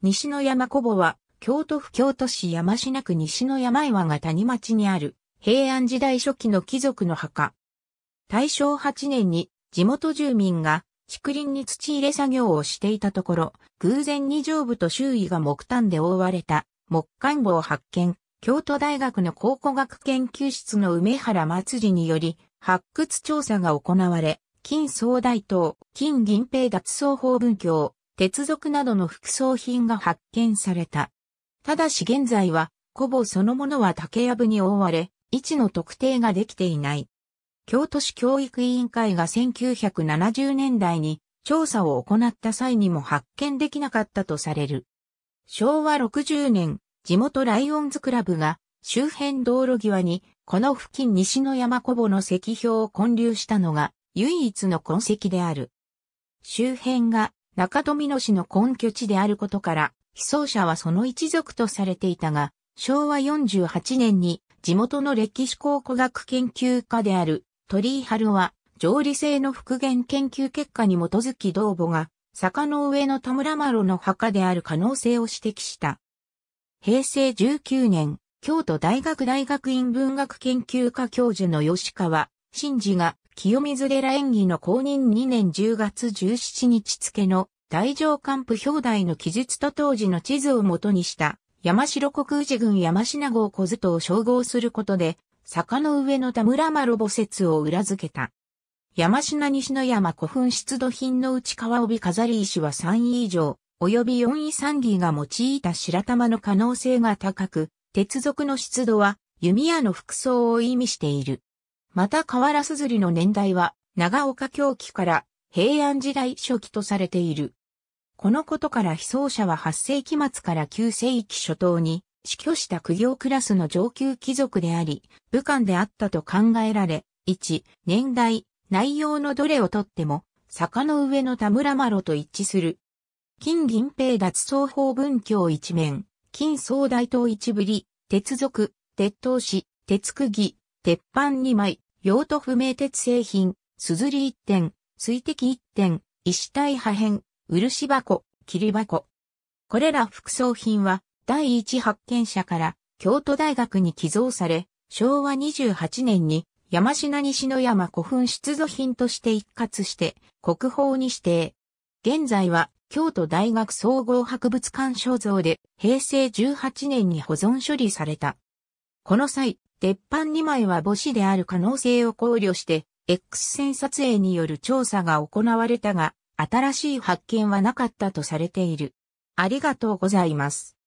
西の山古母は、京都府京都市山科区西の山岩が谷町にある、平安時代初期の貴族の墓。大正8年に、地元住民が、竹林に土入れ作業をしていたところ、偶然に上部と周囲が木炭で覆われた、木管墓を発見。京都大学の考古学研究室の梅原祭りにより、発掘調査が行われ、金総大東、金銀平脱走法文教、鉄属などの副葬品が発見された。ただし現在は、古墓そのものは竹やぶに覆われ、位置の特定ができていない。京都市教育委員会が1970年代に調査を行った際にも発見できなかったとされる。昭和60年、地元ライオンズクラブが周辺道路際にこの付近西の山古墓の石標を建立したのが唯一の痕跡である。周辺が中富野市の根拠地であることから、被葬者はその一族とされていたが、昭和48年に地元の歴史考古学研究家である鳥居春は、上理性の復元研究結果に基づき同母が、坂の上の田村呂の墓である可能性を指摘した。平成19年、京都大学大学院文学研究科教授の吉川、真治が、清水寺演技の公認2年10月17日付の大乗官府表題の記述と当時の地図をもとにした、山城国宇治郡山品郷小津とを称号することで、坂の上の田村麻呂母説を裏付けた。山品西の山古墳出土品の内川帯飾り石は3位以上、及び4位3儀が用いた白玉の可能性が高く、鉄属の出土は弓矢の服装を意味している。また河原すずりの年代は長岡狂気から平安時代初期とされている。このことから被葬者は8世紀末から9世紀初頭に死去した苦行クラスの上級貴族であり、武漢であったと考えられ、1、年代、内容のどれをとっても、坂の上の田村麻呂と一致する。金銀平脱走法文教一面、金総大統一ぶり、鉄属、鉄刀子、鉄釘、鉄板2枚、用途不明鉄製品、硯一1点、水滴1点、石体破片、漆箱、霧箱。これら副葬品は、第一発見者から京都大学に寄贈され、昭和28年に山品西の山古墳出土品として一括して国宝に指定。現在は京都大学総合博物館所蔵で平成18年に保存処理された。この際、鉄板2枚は母子である可能性を考慮して、X 線撮影による調査が行われたが、新しい発見はなかったとされている。ありがとうございます。